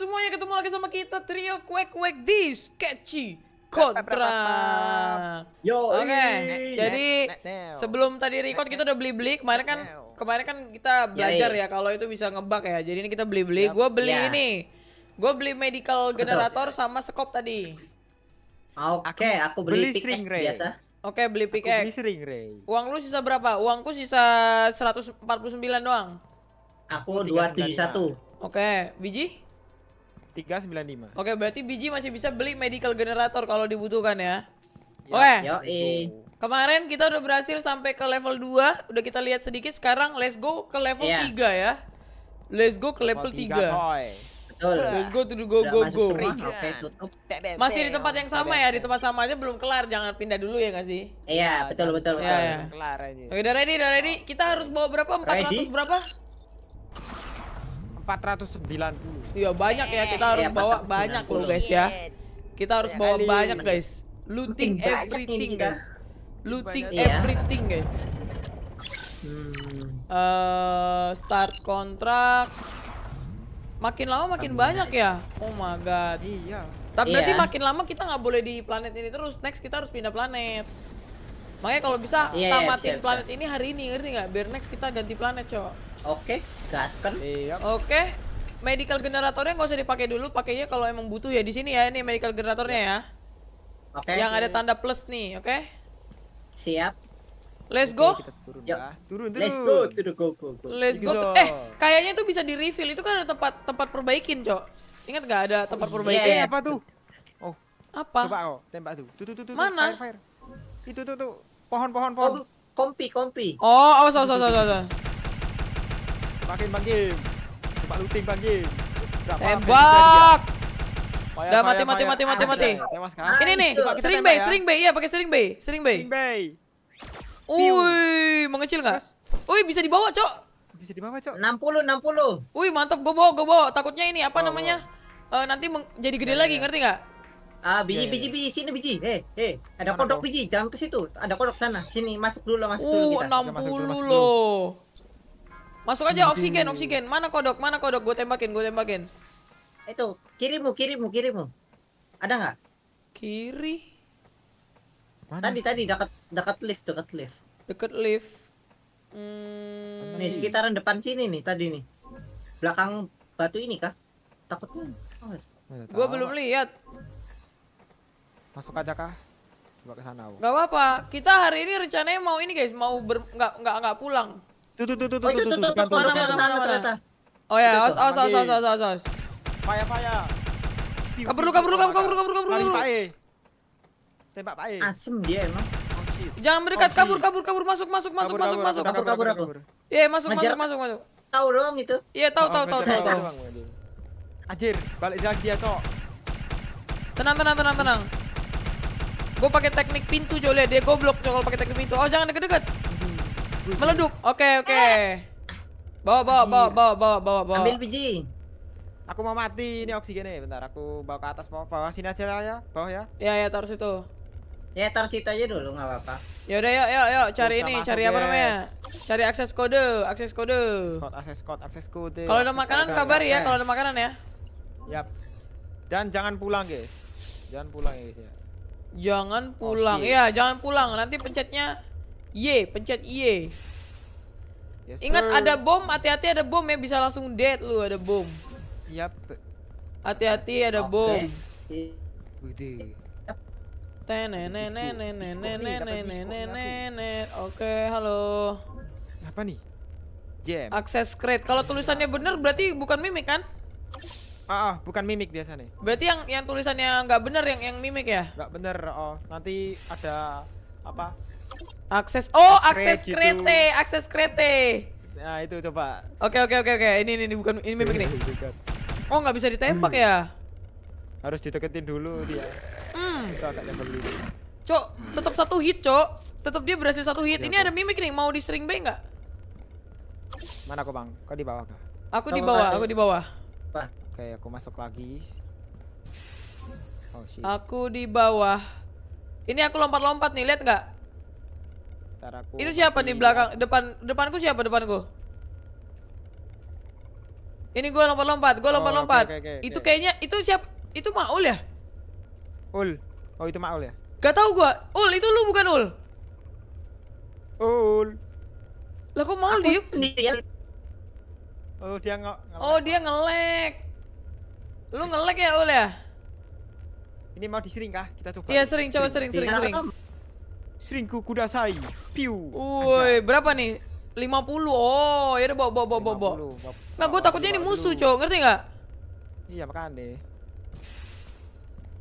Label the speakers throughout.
Speaker 1: semuanya ketemu lagi sama kita trio kuek kuek di sketchy kontra. Yo. Oke. Okay. Eh. Jadi sebelum tadi record kita udah beli beli kemarin kan kemarin kan kita belajar ya kalau itu bisa ngebak ya. Jadi ini kita beli beli. Gue beli ini. Gue beli medical generator sama sekop tadi.
Speaker 2: Oke, okay, aku beli, beli string ray. biasa.
Speaker 1: Oke, beli pickaxe. Beli string ray. Uang lu sisa berapa? Uangku sisa 149 doang. Aku 271. Iya. Oke, biji?
Speaker 3: 395.
Speaker 1: Oke, berarti biji masih bisa beli medical generator kalau dibutuhkan ya. Yo, ya, Oke. Yo, ya, Kemarin kita udah berhasil sampai ke level 2, udah kita lihat sedikit. Sekarang let's go ke level yeah. 3 ya. Let's go ke level, tiga. 3. Betul. Let's go to the go udah go go. Okay, tutup. Masih di tempat yang sama ya, di tempat sama aja belum kelar. Jangan pindah dulu ya nggak sih?
Speaker 2: Iya, betul betul iya, betul. Yeah. Kelar
Speaker 1: aja. Oke, udah ready, udah ready. Kita harus bawa berapa? 400 ready? berapa?
Speaker 3: 490.
Speaker 1: Iya, banyak ya. Kita harus eh, bawa banyak loh, guys ya. Kita harus iya. bawa Kali. banyak, guys. Looting everything, guys.
Speaker 2: Looting iya. everything, guys. Hmm.
Speaker 1: Uh, start kontrak. Makin lama makin Amin. banyak ya. Oh my god. Iya. Tapi iya. berarti makin lama kita nggak boleh di planet ini terus. Next kita harus pindah planet. Makanya kalau bisa yeah, iya, tamatin yeah, bisa, planet bisa. ini hari ini ngerti nggak? Biar next kita ganti planet, cok. Oke,
Speaker 2: okay, kan? Iya.
Speaker 1: Oke. Okay. Medical generatornya nggak usah dipakai dulu, pakainya kalau emang butuh ya di sini ya ini medical generatornya ya. Oke. Okay. Yang ada tanda plus nih, oke? Okay? Siap. Let's go. Okay, kita turun, ya. turun, turun. Let's go,
Speaker 2: turun, go, go, go. Let's gitu go. Eh,
Speaker 1: kayaknya itu bisa di refill. Itu kan ada tempat tempat perbaikin, cok. Ingat gak ada tempat oh, perbaikin? yeah. Iya. apa tuh? Oh, apa? Coba oh, tembak tuh. Tuh, tuh, tuh, tuh. Mana? Fire,
Speaker 3: fire. Itu tuh tuh pohon pohon pohon. kompi kompi. Oh, awas awas awas awas. Pakai Bang Jim. Coba looting Bang Jim.
Speaker 1: Tembak. Udah mati mati mati mati ah, mati. Kan? Ini nih, string bay, ya. string bay. Iya, pakai string bay, string bay. String bay. Uy, mengecil nggak? Uy, bisa dibawa, Cok. Bisa dibawa, Cok. 60, 60. Uy, mantap. Gue bawa, gue bawa. Takutnya ini apa oh, namanya? Uh, nanti jadi gede ya, lagi, ya. ngerti nggak? Ah, biji, yeah, iya, biji, yeah. biji, sini biji. Hei, eh, eh, hei, ada kodok tuh? biji, jangan ke situ. Ada kodok sana. Sini, masuk dulu, masuk uh, dulu oh, kita. 60 masuk dulu, masuk dulu. Masuk aja oksigen, oksigen. Mana kodok? Mana kodok? Gue tembakin, gue tembakin. Itu, kirimu, kirimu, kirimu. Ada nggak? Kiri.
Speaker 2: Mana? Tadi, tadi dekat dekat lift, dekat lift.
Speaker 1: Dekat lift. Hmm. Nih, sekitaran
Speaker 2: depan sini nih tadi nih. Belakang batu ini kah? Takutnya. Oh, gue belum lihat. Masuk aja kah?
Speaker 3: Coba ke sana.
Speaker 1: Gak apa-apa. Kita hari ini rencananya mau ini guys, mau ber nggak nggak nggak pulang.
Speaker 3: Tuh tuh tuh tuh tuh tuh tuh. tuh tuh Mana mana mana mana.
Speaker 1: Oh ya, os os os os os os. Paya paya.
Speaker 3: Kabur lu kabur lu kabur kabur kabur kabur. tuh tuh e. Tembak
Speaker 1: tuh e. Asem dia
Speaker 3: emang. Oh,
Speaker 1: Jangan mendekat, oh, kabur kabur kabur masuk masuk masuk masuk masuk. Kabur kabur aku. Iya, masuk masuk masuk masuk. Tahu dong itu. Iya, oh, tahu tahu tahu tahu tahu. tuh balik lagi tuh ya, Cok. Tenang tenang tenang tenang. Gue pakai teknik pintu coba dia goblok coba pakai teknik pintu. Oh jangan deket-deket. meleduk Oke okay, oke. Okay. Bawa bawa bawa bawa bawa bawa bawa. Ambil biji. Aku mau
Speaker 3: mati ini oksigennya. Bentar aku bawa ke atas mau bawa sini aja lah ya. Bawah ya. Ya
Speaker 1: ya taruh situ. Ya taruh situ aja
Speaker 2: dulu nggak apa-apa.
Speaker 1: Ya udah yuk yuk yuk cari Bisa ini cari apa namanya? Cari akses kode, akses kode. Akses kode, akses kode. Kalau ada makanan kode, kabari ya, ya. kalau ada makanan ya. Yap. Dan jangan pulang guys.
Speaker 3: Jangan pulang ya guys ya.
Speaker 1: Jangan oh, pulang. Oh, ya, jangan pulang. Nanti pencetnya Y, pencet Y. Yes, Ingat sir. ada bom, hati-hati ada bom ya bisa langsung dead lu ada bom. Yap. Hati-hati ada bom. Oke, halo. Apa nih? Jam. Akses crate. Kalau tulisannya benar berarti bukan mimik kan?
Speaker 3: Ah, ah bukan mimik biasa nih.
Speaker 1: Berarti yang yang tulisannya nggak bener yang yang mimik ya? Nggak bener. Oh, nanti ada apa? Akses. Oh, akses gitu. akses
Speaker 3: krete. Nah, itu coba.
Speaker 1: Oke, oke, oke, oke. Ini ini, ini bukan ini mimik nih. Oh, nggak bisa ditembak ya?
Speaker 3: Harus dideketin dulu dia. Hmm. Itu agak level
Speaker 1: Cok, tetap satu hit, Cok. Tetap dia berhasil satu hit. Ya, ini apa? ada mimik nih, mau di string bay nggak?
Speaker 3: Mana kok, Bang? Kau di bawah kah? Aku di bawah, aku di bawah. Oke, aku masuk lagi. Oh, shit.
Speaker 1: Aku di bawah. Ini aku lompat-lompat nih, lihat nggak? Itu Ini siapa nih belakang? Depan depanku siapa depanku? Ini gue lompat-lompat, gue oh, lompat-lompat. okay, okay, okay, itu kayaknya itu siapa? itu Maul ya?
Speaker 3: Ul. Oh, itu Maul ya?
Speaker 1: Gak tau gue. Ul, itu lu bukan Ul. Ul. Lah kok Maul diem? Oh, dia nge, Oh, dia ngelek. Lu ngelag ya Ul ya? Ini mau disering kah? Kita coba. Iya sering, coba sering, sering, sering. Seringku kuda sai. Piu. Woi, berapa nih? 50. Oh, ya udah bawa bawa bawa bawa. Enggak, gua takutnya ini musuh, Cok. Ngerti enggak? Iya, makanya.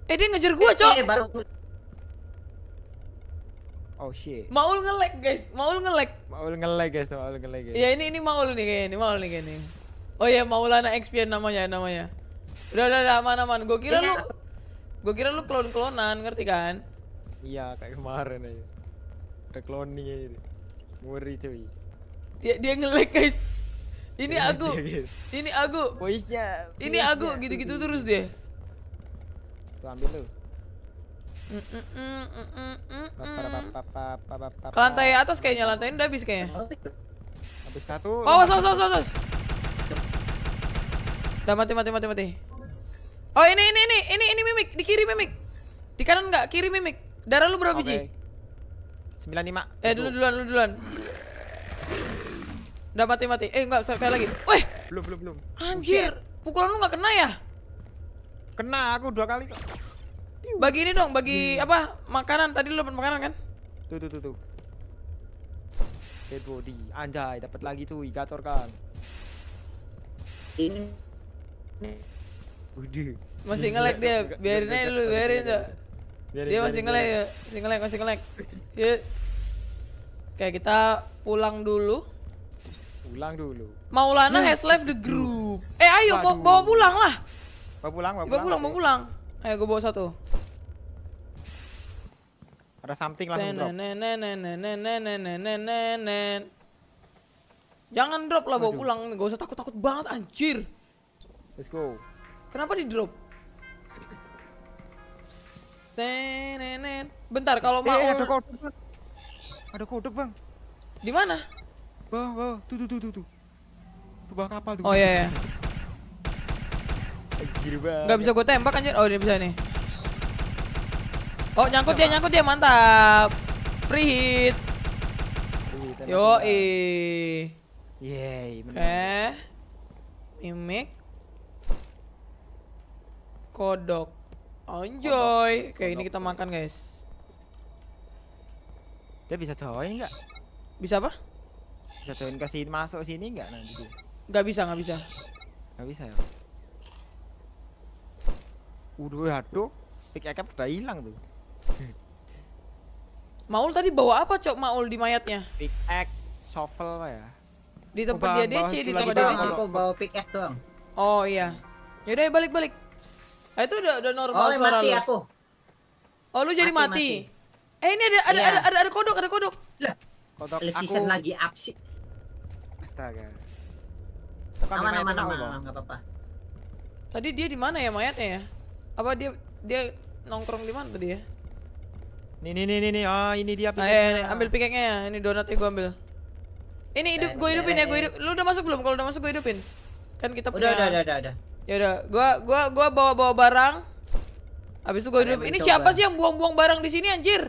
Speaker 1: Eh, dia ngejar gua, Cok. Eh, baru Oh shit. Maul ngelag, guys. Maul ngelag. Maul ngelag, guys. Maul ngelag, guys. Ya, ini ini Maul nih kayaknya. Ini Maul nih kayaknya. Oh iya, Maulana XP namanya namanya. Udah, udah, udah, aman, aman. Gue kira iya. lu, gue kira lu klon-klonan, ngerti kan?
Speaker 3: Iya, kayak kemarin aja. Udah kloni aja. Deh. Ngeri cuy.
Speaker 1: Dia dia ngelek guys. Ini aku, ini aku, voice-nya, ini aku gitu-gitu terus dia. Tuh ambil lu. Ke lantai atas kayaknya, lantai udah habis kayaknya. Habis satu. Awas, oh, awas, awas, awas. Udah mati, mati, mati, mati. Oh ini ini ini ini ini mimik di kiri mimik di kanan nggak kiri mimik darah lu berapa okay.
Speaker 3: biji? 95
Speaker 1: Eh dulu duluan dulu duluan Udah mati mati eh nggak sekali lagi Weh belum belum belum Anjir pukulan lu nggak kena ya? Kena aku dua kali kok Bagi ini dong bagi hmm. apa makanan tadi lu dapat makanan kan?
Speaker 3: Tuh tuh tuh tuh Dead body anjay dapat lagi tuh gacor kan Ini masih ngelek dia. Biarin aja dulu, biarin tuh. dia masih ngelek, ya. masih
Speaker 1: ngelek, masih ngelek. Ya. Oke, kita pulang dulu.
Speaker 3: Pulang dulu. Maulana has
Speaker 1: left the group. Eh, ayo bawa pulang lah. Bawa pulang, bawa pulang. Bawa pulang, bawa Ayo gue bawa satu.
Speaker 3: Ada something lah langsung drop.
Speaker 1: Jangan drop lah bawa pulang, gak usah takut-takut banget anjir. Let's go. Kenapa di drop? Tenenen, Bentar kalau eh, mau eh, ada kodok. Bang. Ada kodok, Bang. Di mana? Bawah, bawah. Tuh, tuh, tuh, tuh, tuh. Tuh bawah kapal tuh. Oh iya. iya. Gak bisa gue tembak anjir. Oh, dia bisa nih. Oh, nyangkut dia, nyangkut dia. Mantap. Free hit. Yo, eh.
Speaker 3: Yeay, benar.
Speaker 1: Oke. Imik. Mimik. Kodok. enjoy. Kodok. Kayak kodok. ini kita makan, guys.
Speaker 3: Dia bisa join nggak? Bisa apa? Bisa join kasih masuk sini nggak nanti dia?
Speaker 1: Enggak bisa, nggak bisa.
Speaker 3: Gak bisa ya. Udah aduh, pick up udah hilang tuh.
Speaker 1: Maul tadi bawa apa, Cok? Maul di mayatnya? Pickaxe, shovel apa ya? Di tempat dia DC, di tempat dia DC. bawa pickaxe doang. Oh iya. Yaudah, balik-balik. Eh, itu udah, udah normal oh, suara mati lo. aku. Oh, lu jadi mati. mati. Eh, ini ada ada, yeah. ada ada ada kodok, ada kodok. Lah. Kodok Season aku. lagi up sih.
Speaker 3: Astaga. Aman, aman, aman, aman, enggak apa-apa.
Speaker 1: Tadi dia di mana ya mayatnya ya? Apa dia dia nongkrong di mana tadi ya? Nih nih nih nih ah ini dia pikeknya. Ah, iya, ambil pikeknya ya. Ini donatnya gua ambil. Ini hidup gue hidupin ya, gue hidup. Lu udah masuk belum? Kalau udah masuk gue hidupin. Kan kita punya. Udah, udah, udah, udah. Ya udah, gua gua gua bawa-bawa barang. Habis itu gua hidup. Ini mencoba. siapa sih yang buang-buang barang di sini anjir?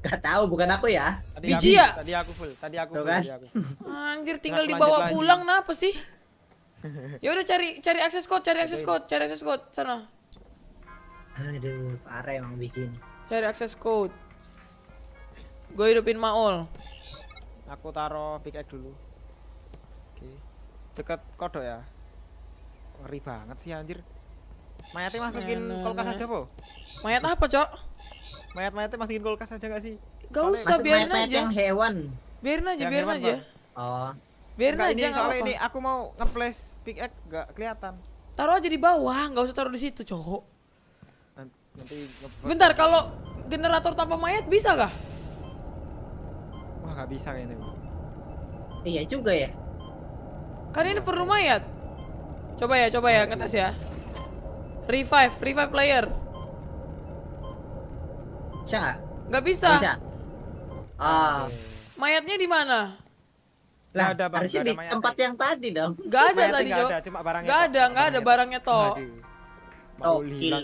Speaker 1: Gak tahu, bukan aku ya. Tadi Biji aku, ya?
Speaker 3: Tadi aku full, tadi aku full. Kan? Tadi aku.
Speaker 1: Anjir, tinggal lanjut, dibawa lanjut, pulang nah napa sih? Ya udah cari cari akses code, cari akses code, cari akses code sana.
Speaker 2: Aduh, parah emang bikin.
Speaker 1: Cari akses code. Gue hidupin maul.
Speaker 3: Aku taruh pickaxe dulu. Oke. dekat kodok ya ngeri banget sih anjir
Speaker 1: mayatnya masukin nah, nah kulkas nah. aja po mayat apa cok
Speaker 3: mayat mayatnya masukin kulkas aja gak sih gak usah usah biarin mayat aja yang
Speaker 1: hewan biarin aja yang biarin hewan, aja
Speaker 2: bro. oh
Speaker 3: biarin Enggak, aja ini, soalnya ini aku mau ngeples pickaxe gak kelihatan
Speaker 1: taruh aja di bawah gak usah taruh di situ cok nanti bentar kalau generator tanpa mayat bisa gak
Speaker 3: wah gak bisa kayaknya
Speaker 1: iya juga ya kan ini perlu mayat Coba ya, coba ya, ngetes ya. Revive, revive player. Bisa. Gak bisa. bisa. Ah. Mayatnya di mana?
Speaker 3: Lah, ada bang, harusnya di tempat
Speaker 1: yang tadi dong. Gak ada tadi, Jo. Gak ada, cuma barangnya. Gak ada, gak ada barangnya toh.
Speaker 3: Oh, hilang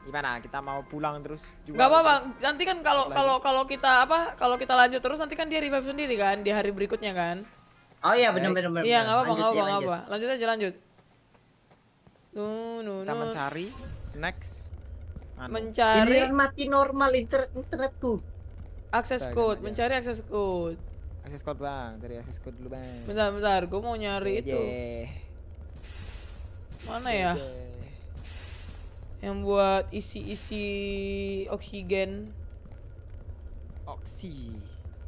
Speaker 3: gimana kita mau pulang terus juga nggak apa-apa
Speaker 1: nanti kan kalau kalau kalau kita apa kalau kita lanjut terus nanti kan dia revive sendiri kan di hari berikutnya kan Oh iya benar benar benar. Iya nggak apa-apa nggak iya, apa-apa apa. Lanjut aja lanjut.
Speaker 2: Nu nu Kita mencari
Speaker 1: next. Anu. Mencari. Ini
Speaker 2: mati normal internet internetku. Akses code, mencari
Speaker 3: akses code. Akses code bang, cari akses code dulu bang. Bentar bentar, gue mau nyari itu.
Speaker 1: Mana ya? ya? Yang buat isi-isi oksigen. Oksi.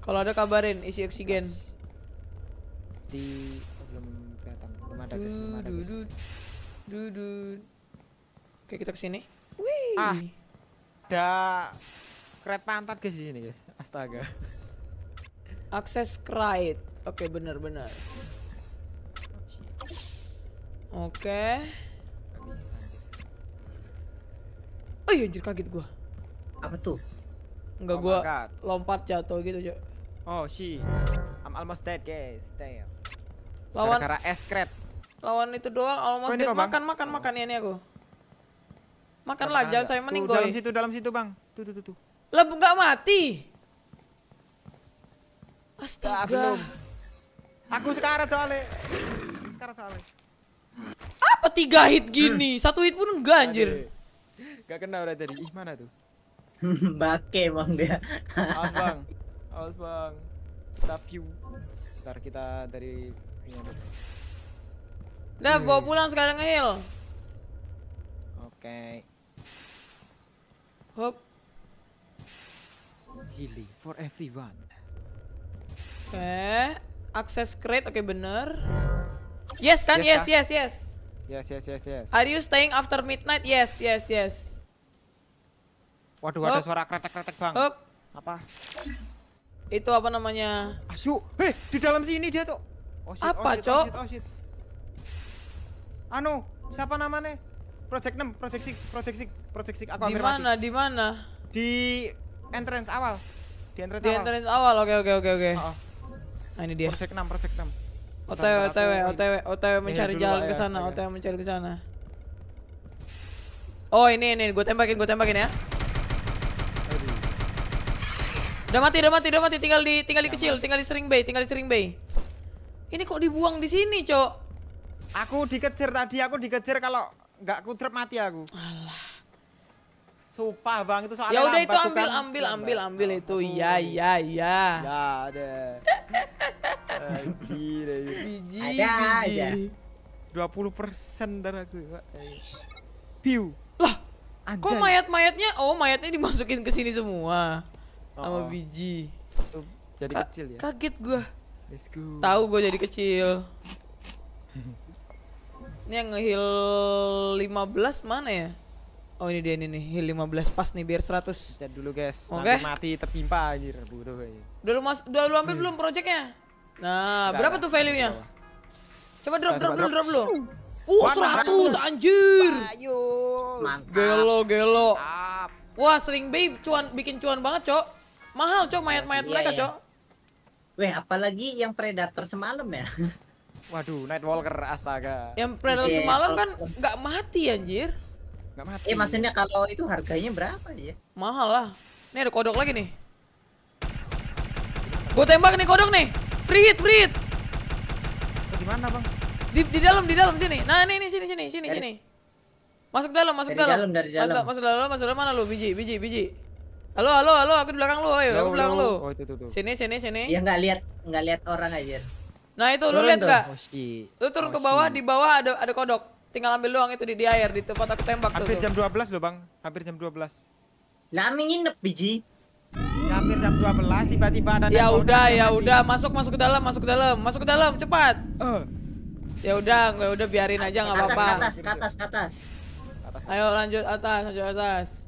Speaker 1: Kalau ada kabarin isi oksigen. Mas
Speaker 3: di oh, belum kelihatan belum ada guys belum ada guys
Speaker 1: oke kita kesini Wih. ah ada kereta pantat guys di sini guys astaga akses kreat, oke benar benar oke Oh iya anjir kaget gua. Apa tuh? Enggak oh gua lompat jatuh gitu, Cok.
Speaker 3: Oh, sih, I'm almost
Speaker 1: dead, guys. Damn lawan karena eskret lawan itu doang almost dead makan makan makan ini aku makan lah jangan saya meninggal dalam situ dalam situ bang tuh tuh tuh, tuh. lah nggak mati astaga aku sekarang soalnya sekarang soalnya apa tiga hit gini
Speaker 2: hmm.
Speaker 3: satu hit pun enggak anjir Gak kena udah tadi. Ih, mana tuh?
Speaker 1: Bake bang dia. Awas bang.
Speaker 3: Awas bang. Kita view. Ntar kita dari
Speaker 1: Udah, iya. bawa pulang sekarang ngeheal Oke. Okay. Hop.
Speaker 3: Healing for everyone.
Speaker 1: Oke, okay. akses crate, oke okay, bener. Yes kan? Yes, yes, kan? yes, yes. Yes, yes, yes, yes. Are you staying after midnight? Yes, yes, yes.
Speaker 3: Waduh, Hop. ada suara kretek-kretek, Bang. Hop.
Speaker 1: Apa? Itu apa namanya? Asyuk. Hei, eh, di dalam sini dia, tuh. Oh shit, oh, Apa, oh shit, Cok? Oh shit, oh shit. Anu,
Speaker 3: siapa namanya? Project 6, Project 6, Project 6, Project 6 aku Di mana?
Speaker 1: Di mana? Di entrance awal. Di entrance Di awal. Di entrance awal. Oke, oke, oke, oke. Oh, oh. Nah, ini dia. Project 6, Project 6. OTW, OTW, OTW, OTW mencari jalan ke ya, sana, OTW mencari ke sana. Oh, ini ini gue tembakin, gue tembakin ya. Udah mati, udah mati, udah mati. Tinggal di tinggal di kecil, tinggal di sering bay, tinggal di sering bay. Ini kok dibuang di sini, Cok? Aku dikejar tadi, aku dikejar
Speaker 3: kalau nggak kudrep mati aku. Alah. Sumpah bang itu soalnya Ya udah itu ambil, kan. ambil ambil ambil oh, itu. Iya iya iya. Ya ada. Biji biji. Ada aja. 20 persen darahku ya, pak. Piu.
Speaker 1: Lah. Anjay. Kok mayat-mayatnya? Oh mayatnya dimasukin ke sini semua.
Speaker 3: Oh, sama biji.
Speaker 1: Jadi Ka kecil ya. Kaget gua. Tahu gue jadi kecil. ini yang ngehil 15 mana ya? Oh ini dia ini nih, heal 15 pas nih biar 100. cek dulu guys. Oke. Okay. Nanti mati tertimpa anjir, bodoh ya. Udah lu mas udah lu ambil belum projectnya? Nah, Gak berapa ada. tuh value-nya? Coba drop drop dulu drop dulu. Uh, 100 anjir. Ayo. Gelo gelo. Wah, sering babe cuan bikin cuan banget, Cok. Mahal, Cok, mayat-mayat iya mereka, iya, iya. Cok.
Speaker 2: Weh, apalagi yang predator semalam ya. Waduh, Nightwalker astaga. Yang predator yeah, semalam kan
Speaker 1: nggak mati anjir. Nggak mati. Eh, maksudnya kalau itu harganya berapa ya? Mahal lah. Nih ada kodok lagi nih. Gue tembak nih kodok nih. Free hit, free hit. Oh, di mana, Bang? Di di dalam, di dalam sini. Nah, ini ini sini sini sini dari, sini. Masuk dalam, masuk dari dalam. dalam dari dalam. Masuk, masuk dalam, masuk dalam mana lu? Biji, biji, biji. Halo, halo, halo, aku di belakang lu, ayo, aku belakang lu. Oh, sini, sini, sini. Ya enggak lihat, enggak lihat orang aja. Nah, itu lu lihat enggak? Lu turun ke bawah, di bawah ada ada kodok. Tinggal ambil doang itu di, di air di tempat aku tembak Hampir jam
Speaker 3: 12 loh, Bang. Hampir jam 12.
Speaker 1: Lah, nginep biji. Ya, hampir jam 12 tiba-tiba ada Ya udah, ya udah, masuk masuk ke dalam, masuk ke dalam, masuk ke dalam, cepat. Eh. Ya udah, gue udah biarin aja nggak apa-apa. Ke atas, ke atas, atas. Ayo lanjut atas, lanjut atas.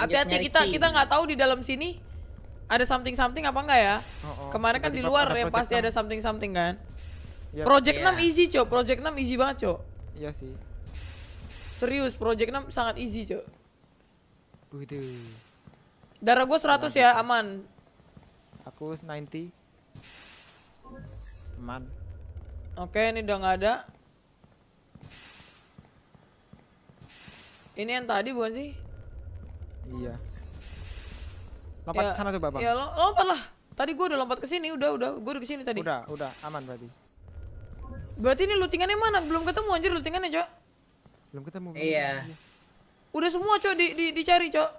Speaker 2: Hati-hati kita kita nggak
Speaker 1: tahu di dalam sini ada something something apa enggak ya? Oh, oh. Kemarin kan di luar ya pasti 6. ada something something kan. Ya, project kan? yeah. Iya. 6 iya. easy, Cok. Project 6 easy banget, Cok. Iya sih. Serius, Project 6 sangat easy, Cok. Waduh. Darah gue 100 aman. ya, aman.
Speaker 3: Aku 90. Aman.
Speaker 1: Oke, ini udah nggak ada. Ini yang tadi bukan sih? Iya. Lompat ya, ke sana tuh bapak. Ya, lompat lah. Tadi gua udah lompat ke sini, udah udah gua udah ke sini tadi. Udah, udah aman berarti. Berarti ini lootingannya mana? Belum ketemu anjir lootingannya, Cok. Belum ketemu. Iya. Belum. Udah semua, Cok, di, di dicari, Cok.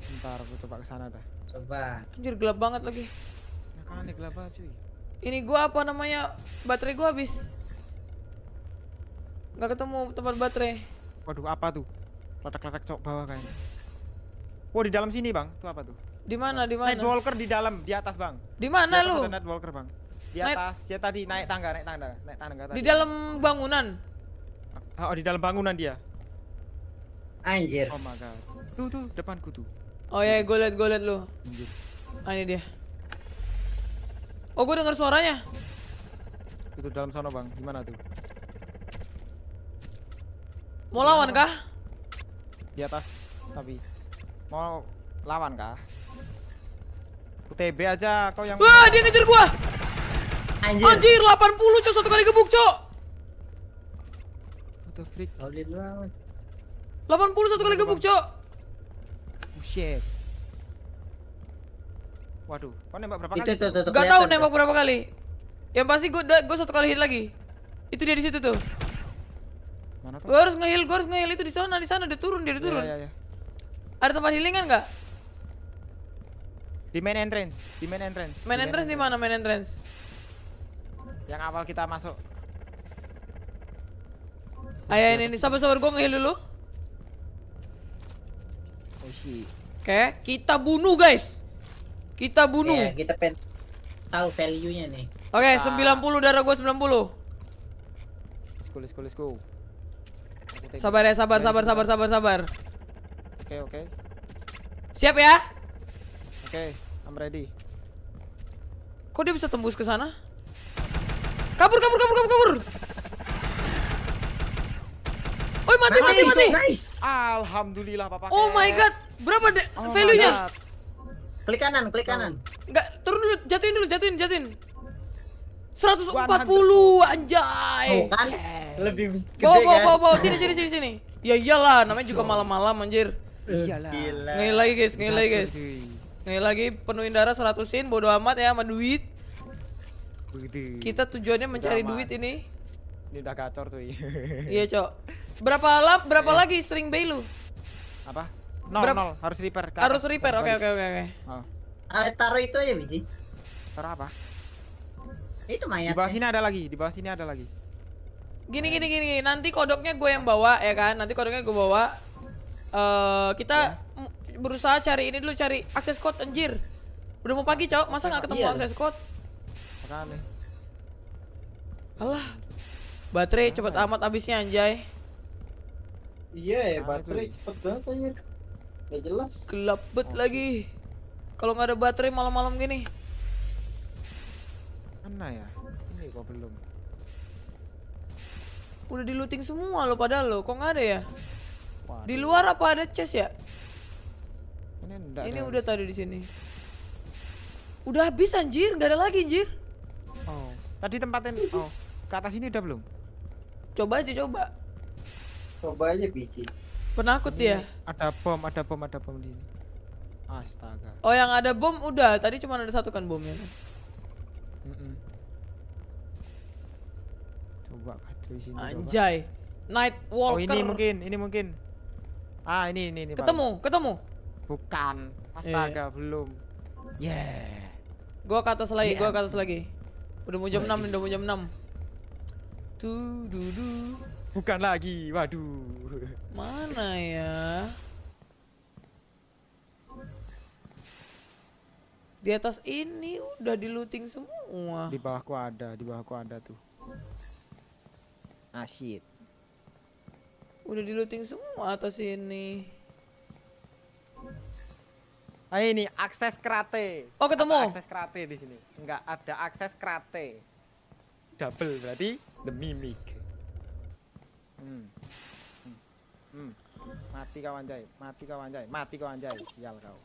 Speaker 3: Bentar, gua coba ke sana dah. Coba.
Speaker 1: Anjir gelap banget lagi. Ya kan gelap banget, cuy. Ini gua apa namanya? Baterai gua habis. Gak ketemu tempat baterai.
Speaker 3: Waduh, apa tuh? Letak-letak cok bawah kayaknya. Wah, di dalam sini, Bang. Itu apa tuh? Di mana? Di mana? Nightwalker di dalam, di atas, Bang. Di mana lu? Ada Nightwalker, Bang. Di atas. Night... Ya tadi naik tangga, naik tangga, naik tangga tadi. Di dalam bangunan. Ah, oh, di dalam bangunan dia. Anjir. Oh my god.
Speaker 1: Tuh tuh depanku tuh. Oh ya, gue liat gue liat lu. Anjir. Ah, ini dia. Oh, gue denger suaranya. Itu dalam sana, Bang. Gimana tuh? Mau lawan kah?
Speaker 3: di atas tapi mau lawan kah UTB aja kau yang wah dia
Speaker 1: ngejar gua anjir, anjir 80 cok satu kali gebuk cok
Speaker 2: what the freak 80
Speaker 1: satu kali gebuk cok
Speaker 3: oh shit waduh
Speaker 1: kau nembak berapa kali gak tau nembak berapa kali yang pasti gua, gua satu kali hit lagi itu dia di situ tuh gue harus ngehil gue harus ngehil itu di sana di sana ada turun dia iya, turun yeah, yeah, yeah. ada tempat healing kan nggak
Speaker 3: di main entrance di main entrance main, main entrance di
Speaker 1: mana main entrance yang awal kita masuk ayo ini ini sabar sabar gue ngehil dulu oh, Oke, okay. kita bunuh guys. Kita bunuh. Yeah, kita pen tahu value-nya nih. Oke, okay, ah. 90 darah gua 90.
Speaker 3: School, school, school. Kita gitu. sabar ya, sabar, sabar, gitu. sabar, sabar, sabar. Oke, oke. Siap ya? Oke, okay, I'm ready.
Speaker 1: Kok dia bisa tembus ke sana? Kabur, kabur, kabur, kabur, kabur.
Speaker 2: Oi,
Speaker 3: mati, mati, mati. Nice. Alhamdulillah, Papa. Oh my god. Berapa
Speaker 2: oh value-nya? Klik
Speaker 1: kanan, klik kanan. Enggak, turun dulu, jatuhin dulu, jatuhin, jatuhin. 140 anjay. Oh, kan? Yeah. Lebih
Speaker 2: gede bo, bawa, Bo, kan? bo, bawa. Sini, sini, sini,
Speaker 1: sini. Ya iyalah, namanya juga malam-malam anjir. Iyalah.
Speaker 2: Ngeli lagi guys, ngeli lagi guys.
Speaker 1: Ngeli lagi penuhin darah 100-in, bodo amat ya sama duit.
Speaker 3: Kita tujuannya mencari duit ini. Ini udah gacor tuh. iya, Cok.
Speaker 1: Berapa lap, berapa iya. lagi string bay lu?
Speaker 3: Apa? Nol, Berap nol. Harus repair. Harus repair. Oke, oke, oke, oke. Oh.
Speaker 1: Taruh itu aja, biji. Taruh apa? Itu mayat. Di
Speaker 3: bawah eh. sini ada lagi, di bawah sini ada lagi.
Speaker 1: Gini gini gini, nanti kodoknya gue yang bawa ya kan? Nanti kodoknya gue bawa. Uh, kita ya. berusaha cari ini dulu, cari akses code anjir. Udah mau pagi, Cok. Masa nggak ketemu iya. akses code? nih? Allah. Baterai nah, cepet ya. amat habisnya anjay. Iya ya, baterai nah, cepet banget anjir. Gak jelas. Gelap bet oh. lagi. Kalau nggak ada baterai malam-malam gini
Speaker 3: mana ya? Ini kok belum.
Speaker 1: Udah di looting semua lo padahal lo, kok nggak ada ya? Waduh. Di luar apa ada chest ya?
Speaker 3: Ini enggak Ini ada udah
Speaker 1: tadi di sini. Udah habis anjir, nggak ada lagi anjir. Oh, tadi tempatin
Speaker 3: oh, ke atas ini udah belum?
Speaker 1: Coba aja coba.
Speaker 3: Coba aja biji.
Speaker 1: Penakut ini ya?
Speaker 3: Ada bom, ada bom, ada bom di sini. Astaga.
Speaker 1: Oh, yang ada bom udah. Tadi cuma ada satu kan bomnya. Mm
Speaker 3: -mm coba kata di sini. Anjay. Night Walker. Oh, ini mungkin, ini mungkin. Ah, ini ini ini. Ketemu, baru. ketemu. Bukan. Astaga, yeah. belum. Yeah.
Speaker 1: Gua ke atas lagi, yeah. gua ke atas lagi. Udah mau jam 6, udah mau jam 6. du du. Bukan lagi. Waduh. Mana ya? Di atas ini udah diluting
Speaker 3: semua. Di bawahku ada, di bawahku ada tuh. Asyik.
Speaker 1: Udah diluting semua atas ini.
Speaker 3: Ah ini akses krate. Oh ketemu. Ada akses krate di sini. Enggak ada akses krate. Double berarti the mimic.
Speaker 2: Hmm. hmm. Hmm.
Speaker 3: Mati kawan jai mati kawan jai mati kawan jai sial kau.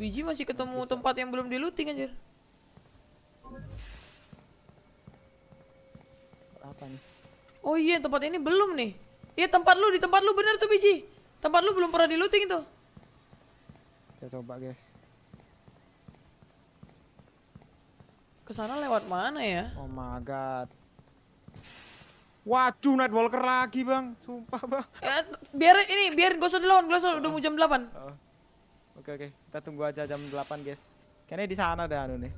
Speaker 3: Biji masih ketemu Bisa.
Speaker 1: tempat yang belum diluting anjir. Apa nih? Oh iya tempat ini belum nih. Iya tempat lu di tempat lu bener tuh biji. Tempat lu belum pernah diluting itu.
Speaker 3: Kita coba guys.
Speaker 1: Kesana lewat mana ya? Oh my god. Waduh, night walker lagi bang, sumpah bang. Ya, biar ini, biar gue usah dilawan, gue usah, udah mau jam 8. Oke oke,
Speaker 3: okay, okay. kita tunggu aja jam 8 guys. Kayaknya di sana dah anu nih.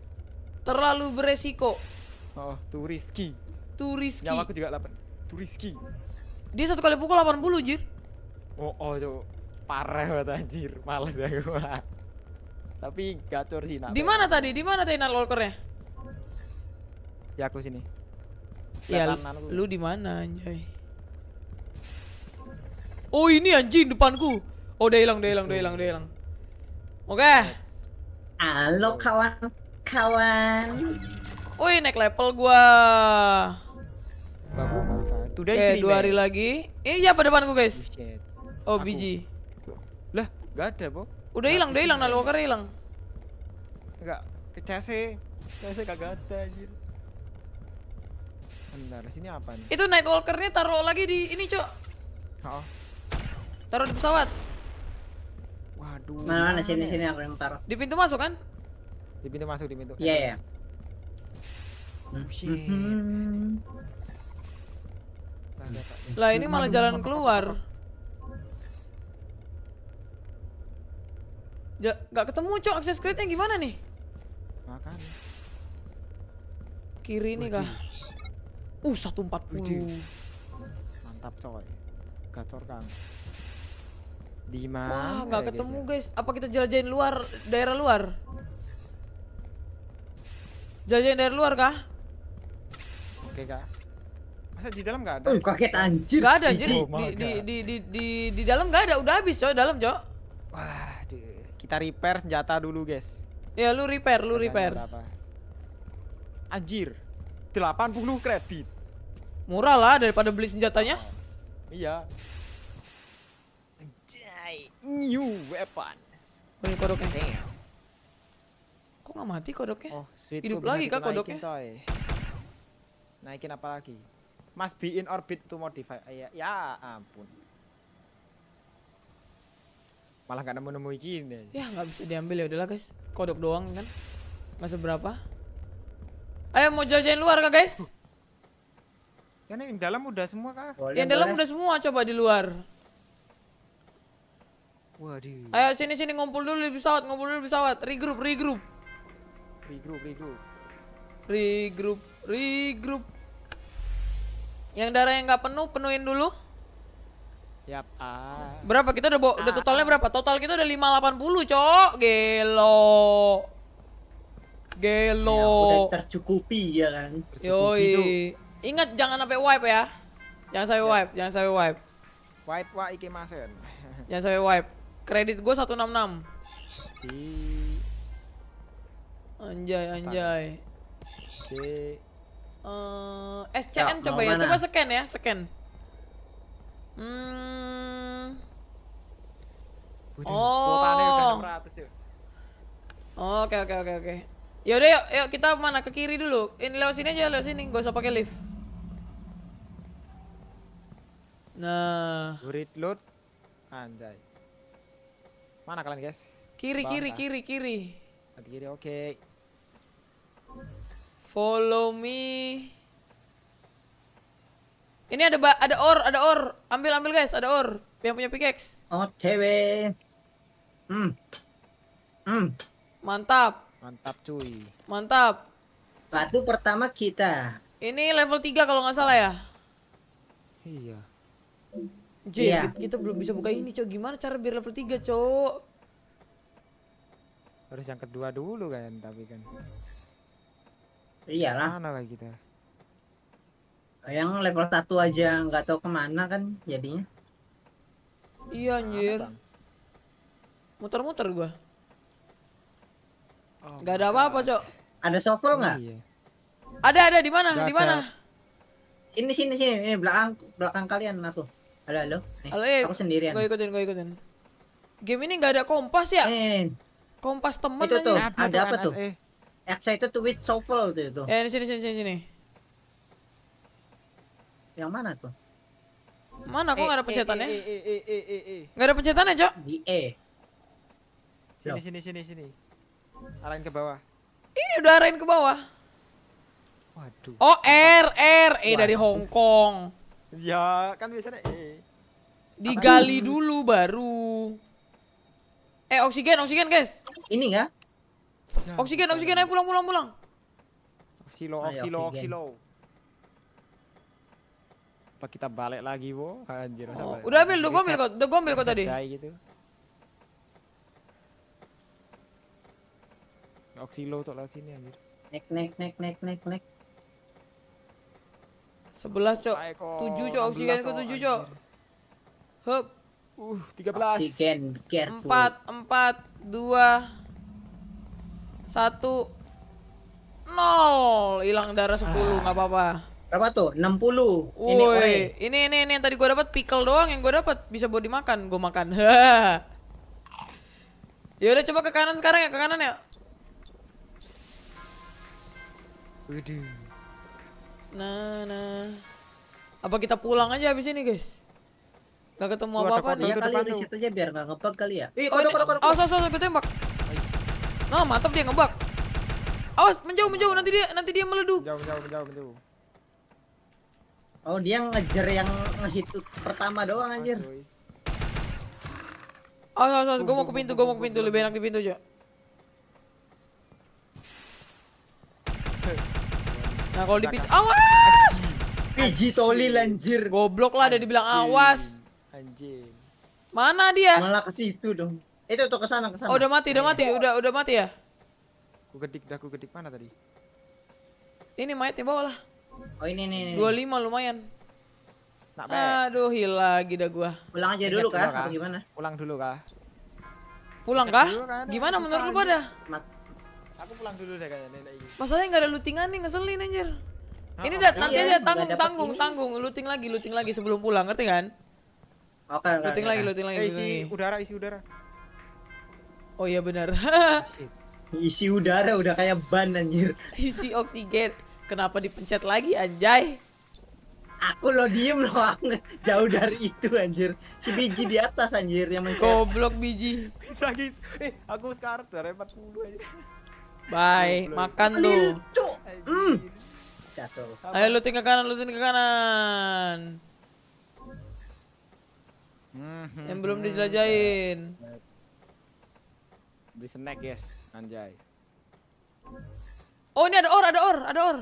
Speaker 3: Terlalu
Speaker 1: beresiko.
Speaker 3: Oh, turiski. Turiski. Tuh aku Nyawaku juga 8 itu Rizky
Speaker 1: dia satu kali pukul 80 jir
Speaker 3: oh oh itu parah banget anjir males aku ya tapi gacor sih nah di mana
Speaker 1: tadi di mana tadi Nalwalker-nya? ya aku sini ya lu, di mana anjay oh ini anjing depanku oh udah hilang udah hilang udah hilang udah hilang oke okay. halo kawan kawan woi naik level gua
Speaker 2: bagus sekali Today okay, eh,
Speaker 1: dua hari lagi. Ini siapa depanku, guys? Oh, Aku. biji. Lah, gak ada, Bo.
Speaker 3: Udah hilang, udah hilang, Nalwalker
Speaker 1: hilang. Enggak, ke CC.
Speaker 3: kagak ada anjir. Bentar, sini apa nih?
Speaker 1: Itu Nightwalker-nya taruh lagi di ini, Cok. Oh. Taruh di pesawat. Waduh. Mana mana sini sini aku lempar. Di pintu masuk kan?
Speaker 3: Di pintu masuk di pintu. Iya yeah, iya. Yeah.
Speaker 1: Oh, mm-hmm. Lah ini malah jalan keluar. Ja gak ketemu cok akses kreditnya gimana nih? Makan. Kiri ini kah? Uh 140.
Speaker 3: Mantap coy. Gacor Kang. Di Wah, ya gak ketemu
Speaker 1: guys, guys. Apa kita jelajahin luar daerah luar? Jelajahin daerah luar kah? Oke, Kak. Masa di dalam nggak ada? Oh, kaget anjir. Nggak ada anjir. di, oh, di, di, di, di, di dalam nggak ada. Udah habis coy dalam coy. Wah,
Speaker 3: kita repair senjata dulu guys.
Speaker 1: Ya lu repair, lu repair. Berapa?
Speaker 3: Anjir. 80 kredit. Murah lah daripada beli senjatanya.
Speaker 1: Oh,
Speaker 3: iya.
Speaker 2: Anjay,
Speaker 3: new weapons. Ini kodoknya. Damn.
Speaker 1: Kok gak mati kodoknya? Oh, sweet. Hidup lagi kah kodoknya?
Speaker 3: Coy. Naikin apa lagi? Must be in orbit to modify.
Speaker 1: Eh, ya, ya ampun. Malah gak nemu-nemu izin Ya nggak bisa diambil ya udahlah guys. Kodok doang kan. Masa berapa? Ayo mau jajain luar kah guys? Yang yang dalam udah semua kah?
Speaker 3: Boleh, yang dalam boleh. udah
Speaker 1: semua coba di luar. Waduh. Ayo sini sini ngumpul dulu di pesawat, ngumpul dulu di pesawat. Regroup, regroup. Regroup, regroup. Regroup, regroup. Yang darah yang nggak penuh penuhin dulu.
Speaker 3: Yap. Ah.
Speaker 1: Berapa kita udah ah. udah totalnya ah. berapa? Total kita udah 580, Cok. Gelo. Gelo. Ya, udah
Speaker 2: tercukupi ya kan. Tercukupi, Cok.
Speaker 1: Ingat jangan sampai wipe ya. Jangan sampai ya. wipe, jangan sampai wipe. Wipe wa iki masen. jangan sampai wipe. Kredit gue 166. Si. Anjay, anjay. Si. Uh, eh, SCN ya, coba ya, mana? coba scan ya, scan. Hmm. Oh. Oke oke oke oke. Yaudah yuk, yuk kita mana ke kiri dulu. Ini lewat sini aja, lewat sini. Gak usah pakai lift.
Speaker 3: Nah. Durit loot. Anjay. Mana kalian guys? Kiri kiri, kiri kiri kiri. Kiri oke. Okay.
Speaker 1: Follow me. Ini ada ba, ada or, ada or. Ambil ambil guys, ada or. Yang punya pickaxe. OTW. Hmm. Hmm. Mantap.
Speaker 2: Mantap cuy. Mantap. Batu pertama kita.
Speaker 1: Ini level 3 kalau nggak salah ya? Iya. Jadi iya. kita belum bisa buka ini, Cok. Gimana cara biar level 3, Cok?
Speaker 3: Harus yang kedua dulu kan, tapi kan
Speaker 2: iyalah mana lagi deh yang level satu aja nggak tahu kemana kan jadinya
Speaker 1: iya anjir muter-muter gua oh, ada apa-apa cok
Speaker 2: ada shovel nggak oh, iya.
Speaker 1: ada ada di mana di mana sini sini sini ini eh, belakang belakang kalian aku halo halo Nih, eh, halo iya. aku sendirian gue ikutin gue ikutin game ini nggak ada kompas ya eh, kompas temen itu tuh ada, apa tuh eh. Excited to with shovel tuh itu. eh di sini sini sini sini.
Speaker 2: Yang mana tuh? Mana kok enggak eh, ada eh, pencetannya?
Speaker 1: E, ada
Speaker 2: pencetannya, Cok? Di E.
Speaker 1: Sini sini sini sini. Arahin ke bawah. Ini udah arahin ke bawah. Waduh. Oh, R R E dari Hong Kong. Ya, kan biasanya E. Digali dulu baru. Eh, oksigen, oksigen, guys. Ini ya? Ya, oksigen, oksigen, ayo pulang, pulang, pulang.
Speaker 3: Oksilo, oksilo, oksilo. Apa kita balik lagi, Bo? Anjir, oh, Udah ambil, udah gue ambil kok, udah gue ambil kok tadi. Gitu. Oksilo tuh lewat sini anjir.
Speaker 2: Nek, nek, nek, nek, nek, nek. Sebelas, Cok.
Speaker 1: Tujuh, Cok. Oksigen ke tujuh, Cok. Hup. Uh, tiga belas. Oksigen, careful. Empat, empat, dua, satu nol hilang darah 10 ah. nggak ah. apa-apa. Berapa tuh? 60. puluh ini, ya? ini ini ini yang tadi gue dapat pickle doang yang gue dapat bisa buat dimakan, Gue makan. ya udah coba ke kanan sekarang ya, ke kanan ya. Nah, nah. Apa kita pulang aja habis ini, guys? Gak ketemu apa-apa nih. Ya kali di situ
Speaker 2: aja biar gak ngebug kali ya. Ih, kodok kodok
Speaker 1: kodok. Oh, ah, so so, so gue tembak. Nah, mantap dia ngebak. Awas, menjauh, menjauh. Nanti dia nanti dia meleduk. Jauh, jauh, menjauh menjauh.
Speaker 2: Oh, dia ngejar yang
Speaker 1: ngehit pertama doang ah, anjir. Oh, awas, awas. Gua mau ke pintu, gue mau ke pintu. Lebih enak di pintu aja. Nah, kalau di pintu, awas. Piji Toli anjir. Goblok lah ada dibilang awas. Anjir. Mana dia? Malah ke situ dong. Itu tuh ke sana ke sana. Oh, udah mati, udah iya. mati, udah udah mati ya?
Speaker 3: Ku gedik dah, ku gedik mana tadi?
Speaker 1: Ini mayatnya bawah lah.
Speaker 3: Oh, ini ini nih. lima
Speaker 1: lumayan. Nak Aduh,
Speaker 3: hilang lagi dah gua. Pulang aja dulu kah? Atau gimana? Pulang dulu kah?
Speaker 1: Pulang kah? Gimana menurut lu pada?
Speaker 3: Aku pulang dulu deh kayaknya
Speaker 1: Masalahnya nggak ada lootingan nih, ngeselin anjir.
Speaker 2: Ini dat iya, nanti aja tanggung tanggung
Speaker 1: tanggung looting lagi looting lagi sebelum pulang ngerti kan? Oke, looting lagi looting lagi. Eh, isi udara isi udara. Oh iya benar.
Speaker 2: Isi udara udah kayak ban anjir.
Speaker 1: Isi oksigen. Kenapa dipencet lagi anjay? Aku lo diem lo
Speaker 2: jauh dari itu anjir. Si biji di atas anjir yang mencet. Goblok
Speaker 1: biji. Bisa
Speaker 3: gitu. Eh, aku sekarang repot 40 aja.
Speaker 1: Bye, makan lu. Mm. Ayo lu tinggal kanan, lu tinggal ke kanan.
Speaker 2: Hmm, hmm, yang belum hmm. dijelajahin.
Speaker 3: Beli snack guys, anjay.
Speaker 1: Oh ini ada or, ada or, ada or.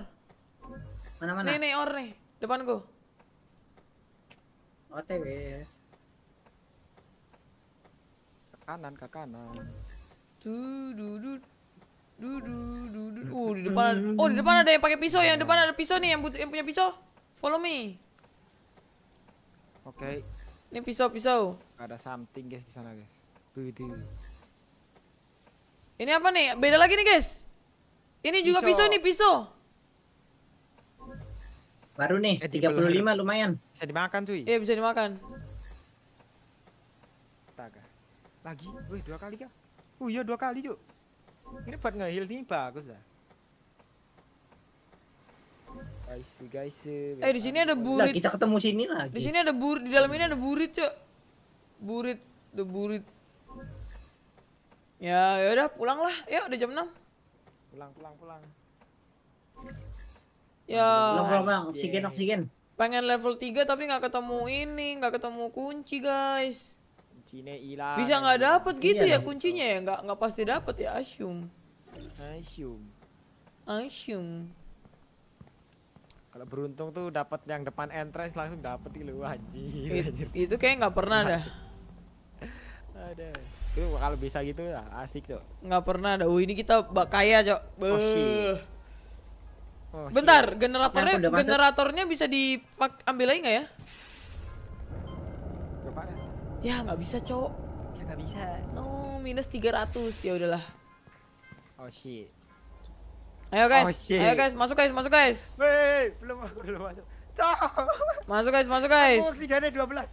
Speaker 1: Mana mana? Nih nih or nih, depan gua.
Speaker 3: OTW. Ke kanan, ke kanan.
Speaker 1: Du du du du du du du. Oh di depan, oh di depan ada yang pakai pisau, yang depan ada pisau nih, yang, butuh, yang punya pisau. Follow me. Oke. Okay. Ini pisau-pisau.
Speaker 3: Ada something guys di sana guys. Budu.
Speaker 1: Ini apa nih? Beda lagi nih guys. Ini juga pisau, pisau nih, pisau.
Speaker 3: Baru nih, eh, 35 belum. lumayan. Bisa dimakan cuy. Iya, bisa dimakan. Taga. Lagi, wih dua kali kah?
Speaker 1: Oh iya dua kali cuy.
Speaker 3: Ini buat ngeheal nih bagus dah. Guys, guys. Eh di sini ada burit. Nah, kita ketemu sini lagi. Di sini ada burit, di dalam ini ada
Speaker 1: burit, cuy. Burit, the burit. Ya, ya, udah pulang lah. Ya udah jam enam.
Speaker 3: Pulang, pulang, pulang.
Speaker 1: Ya. Pulang, pulang, pulang. Oksigen, yeah. oksigen. Pengen level 3 tapi nggak ketemu ini, nggak ketemu kunci, guys.
Speaker 3: Kuncinya hilang. Bisa nggak dapet gitu iya ya
Speaker 1: kuncinya ya? Nggak nggak pasti dapet ya, Asyum. Asyum. Asyum.
Speaker 3: Kalau beruntung tuh dapat yang depan entrance langsung dapet di lu anjir.
Speaker 1: It, Itu kayak nggak pernah dah.
Speaker 3: ada itu kalau bisa
Speaker 1: gitu lah asik cok nggak pernah ada uh ini kita bak kaya cok oh, shit. Oh, bentar generatornya nah, generatornya masuk. bisa dipak ambil lagi nggak ya ya nggak bisa cok ya nggak bisa no minus 300 ya udahlah oh shit Ayo guys, oh, shit. ayo guys, masuk guys, masuk guys. Wey, belum aku belum masuk. Cok. Masuk guys, masuk guys. Aku oh, sih dua belas.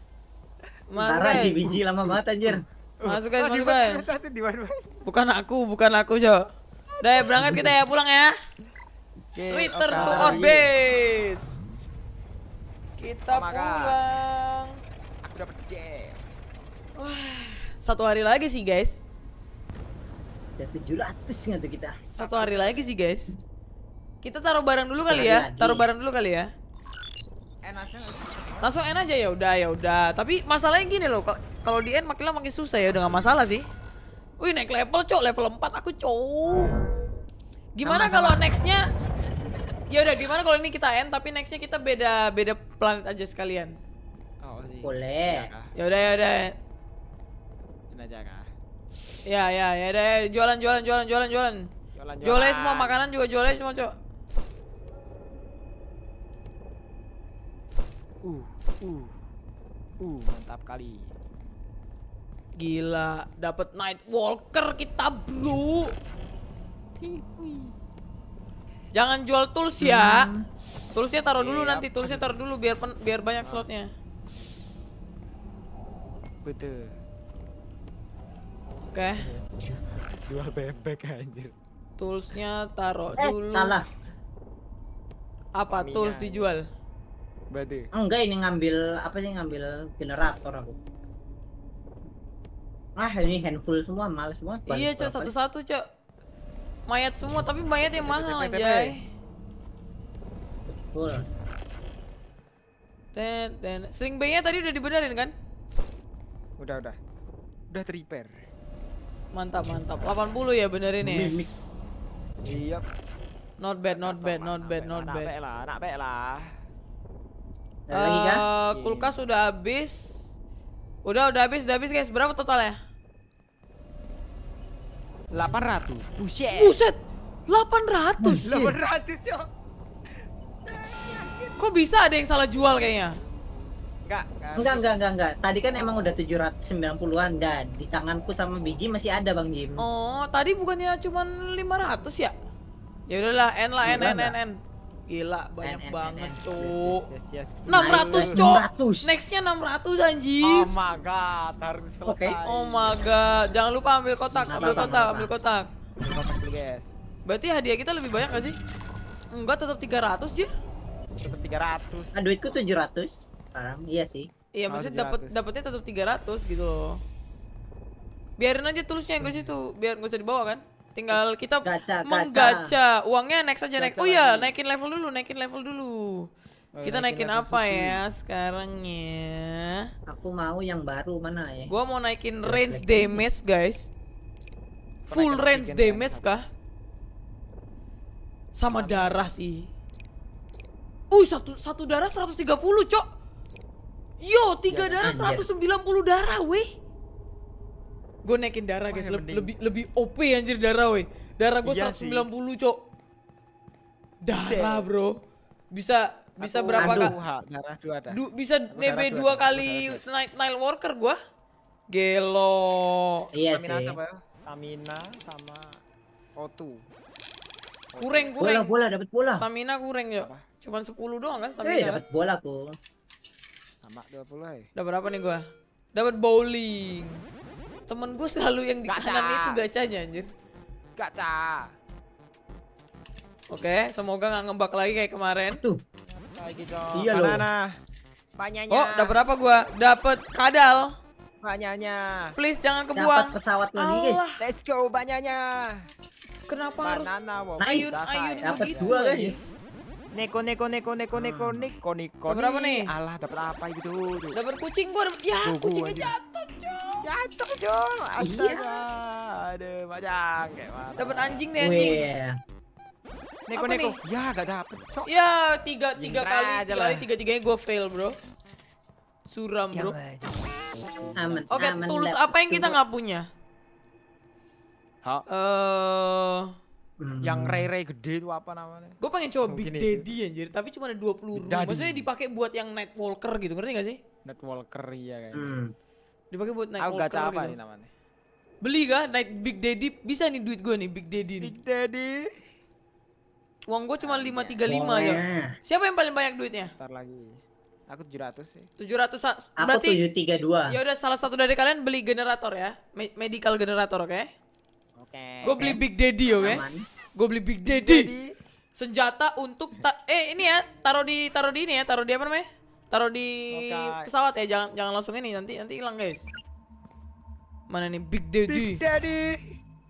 Speaker 1: sih biji lama banget anjir. Masuk guys, oh, masuk guys. Bukan aku, bukan aku, Jo. Udah ya, berangkat kita ya, pulang ya. Return to orbit. Kita pulang.
Speaker 2: Aku dapat jam.
Speaker 1: Satu hari lagi sih, guys.
Speaker 2: Udah 700 nggak tuh kita?
Speaker 1: Satu hari lagi sih, guys. Kita taruh barang dulu kali ya. Taruh barang dulu kali ya. Langsung enak aja ya udah ya udah. Tapi masalahnya gini loh, kalau di end makin lama makin susah ya udah gak masalah sih. Wih naik level cok level 4 aku cok. Gimana kalau nextnya? Ya udah gimana kalau ini kita end tapi nextnya kita beda beda planet aja sekalian.
Speaker 3: Oh, sih. Boleh. Iya
Speaker 1: ya udah ya udah. Ya ya ya udah ya. jualan jualan jualan jualan jualan. Jualan jualan. Jualan semua makanan juga jualan semua cok. Uh uh uh mantap kali. Gila, dapat Night Walker kita, Bro. Jangan jual tools ya. Toolsnya taruh dulu nanti, toolsnya taruh dulu biar biar banyak slotnya. Betul. Oke.
Speaker 3: Jual bebek anjir.
Speaker 1: Toolsnya taruh eh, dulu. Salah.
Speaker 2: Apa tools dijual? Bade. Enggak ini ngambil apa sih ngambil generator aku ah ini handful semua males banget iya cok
Speaker 1: satu-satu cok mayat semua tapi mayat yang mahal aja betul dan dan sling bay nya tadi udah dibenerin kan
Speaker 3: udah udah udah terrepair
Speaker 1: mantap mantap 80 ya benerin ya iya not bad not bad not bad not bad nak lah nak lah kulkas sudah habis Udah, udah habis, udah habis guys. Berapa totalnya? 800. Buset. Buset. 800. Buset. 800, yo. Kok bisa ada yang salah jual kayaknya? Enggak, enggak.
Speaker 2: Enggak, enggak, enggak, Tadi kan emang udah 790-an dan di tanganku sama biji masih ada
Speaker 1: Bang Jim. Oh, tadi bukannya cuma 500 ya? Ya udahlah, N lah, N, N, N, N. Gila banyak and, and, banget, cuk. Yes, yes, yes, yes. 600, cuk. Nextnya 600 anjir. Oh my god, harus selesai. Okay. Oh my god, jangan lupa ambil kotak, ambil kotak, ambil kotak.
Speaker 2: Ambil kotak dulu, guys.
Speaker 1: Berarti hadiah kita lebih banyak gak sih? Enggak, tetap 300, Jir. Tetap 300.
Speaker 2: Nah, duitku 700. Sekarang iya sih.
Speaker 1: Iya, oh, maksudnya dapat dapatnya tetap 300 gitu loh. Biarin aja tulisnya yang ke situ, biar gak usah dibawa kan? Tinggal kita gacha, menggacha. Gacha. Uangnya naik saja gacha naik. Oh iya, naikin level dulu, naikin level dulu. Oh, kita naikin, naikin apa suci. ya sekarang
Speaker 2: Aku mau yang baru mana ya? Gua
Speaker 1: mau naikin range damage, guys. Full range damage kah? Sama darah sih. Uh, satu satu darah 130, Cok. Yo, tiga iya, darah 190 darah, weh. Gue naikin darah guys, Leb mending. lebih lebih OP anjir darah woi Darah gue iya 190 cok. Darah bro. Bisa bisa aku, berapa kak Darah dua dah. Du, bisa aku nebe dua, dua kali Night night worker gue Gelo. Iya stamina sih. ya?
Speaker 3: Stamina sama O2.
Speaker 1: Kureng, kureng. Bola, bola, dapat bola. Stamina kureng ya. Cuman 10 doang kan stamina. Eh, kan? dapat
Speaker 2: bola kok Sama
Speaker 3: 20
Speaker 1: ya. Dapat apa nih gue Dapat bowling. Temen gue selalu yang di gacha. kanan itu gacanya anjir. Gacha. Oke, semoga nggak ngebak lagi kayak kemarin. Tuh. Iya loh.
Speaker 3: Banyaknya. Oh, dapat
Speaker 1: apa gue? dapet kadal.
Speaker 3: Banyaknya.
Speaker 1: Please jangan kebuang. dapet pesawat lagi, guys.
Speaker 3: Let's go banyaknya. Kenapa Banana, harus ayun-ayun ayun, dapat dua, guys. Neko neko neko neko neko hmm. neko neko. neko neko nih? Alah dapat apa neko neko
Speaker 1: Dapat kucing gua. Ya, neko kucingnya neko jatuh, neko Jatuh, neko Astaga. neko Aduh, macam kayak neko Dapat anjing nih. anjing.
Speaker 3: Neko neko. Ya,
Speaker 1: gak dapet, Cok. Ya, tiga tiga neko kali, tiga kali tiga-tiganya gua fail, Bro. Suram, ya Bro. Aman. Oke, tulus neko apa yang kita nggak punya? Eh neko Hmm. Yang ray gede itu apa namanya? Gue pengen coba Big daddy Daddy anjir, tapi cuma ada 20 ribu. Maksudnya dipakai buat yang Nightwalker gitu, ngerti gak sih? Nightwalker iya kayaknya. Gitu. Hmm. Dipakai buat Nightwalker. Aku apa gitu. nih namanya? Beli gak Night Big Daddy? Bisa nih duit gue nih Big Daddy nih. Big Daddy. Uang gue cuma iya. lima tiga lima ya. Siapa yang paling banyak duitnya? Ntar lagi.
Speaker 3: Aku tujuh ratus sih.
Speaker 1: Tujuh ratus aku berarti tiga dua. Ya udah salah satu dari kalian beli generator ya. medical generator, oke? Okay? Oke. Gue beli Big Daddy, oke? Okay? gue beli Big Daddy. Senjata untuk ta eh ini ya, taruh di taruh di ini ya, taruh di apa namanya? Taruh di okay. pesawat ya, jangan jangan langsung ini nanti nanti hilang guys. Mana nih Big Daddy? Big Daddy.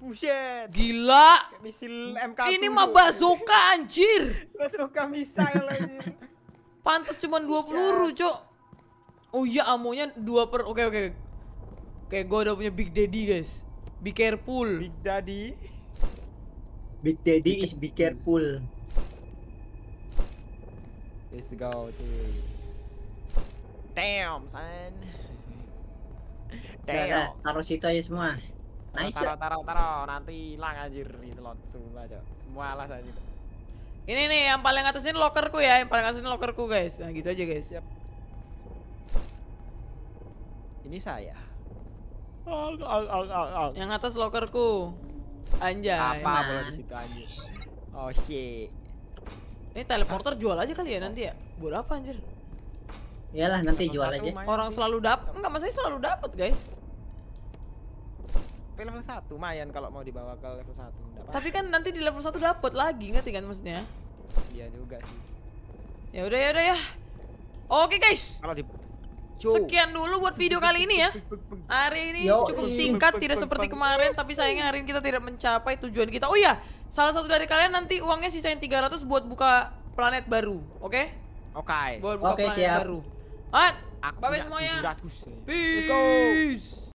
Speaker 1: Buset. Gila.
Speaker 3: Misil MK. Ini mah bazooka
Speaker 1: anjir. bazooka misil anjir. Pantas cuma dua peluru, Cok. Oh iya, amonya dua per. Oke, okay, oke. Okay. Oke, okay, gue udah punya Big Daddy, guys. Be careful. Big Daddy.
Speaker 2: Big Daddy is be careful.
Speaker 3: Let's go dude. Damn, son. Damn. Nah,
Speaker 2: taruh situ aja semua. Nice. Taruh,
Speaker 3: taruh, taruh. Nanti hilang anjir di slot semua aja. Mualas anjir.
Speaker 1: Ini nih yang paling atas ini lockerku ya, yang paling atas ini lockerku guys. Nah, gitu aja guys. Yep. Ini saya. Al, al, al, al, al. Yang atas lockerku. Anjay. Apa nah. bro di situ
Speaker 3: anjir. Oh shit.
Speaker 1: Ini teleporter jual aja kali ya nanti ya? Buat apa anjir?
Speaker 2: Iyalah nanti jual aja.
Speaker 1: Orang selalu dapat, enggak maksudnya selalu dapat, guys.
Speaker 3: Tapi level 1 lumayan kalau mau dibawa ke level 1.
Speaker 1: Tapi kan nanti di level 1 dapat lagi, ngerti kan maksudnya?
Speaker 3: Iya juga sih.
Speaker 1: Ya udah ya udah ya. Oke, guys. Kalau di Sekian dulu buat video kali ini ya. Hari ini cukup singkat, tidak seperti kemarin, tapi sayangnya hari ini kita tidak mencapai tujuan kita. Oh iya, salah satu dari kalian nanti uangnya sisain 300 buat buka planet baru, oke? Okay? Oke. Okay. Buat buka okay, planet siap. baru. Ah, bye bye semuanya. Peace. Let's go.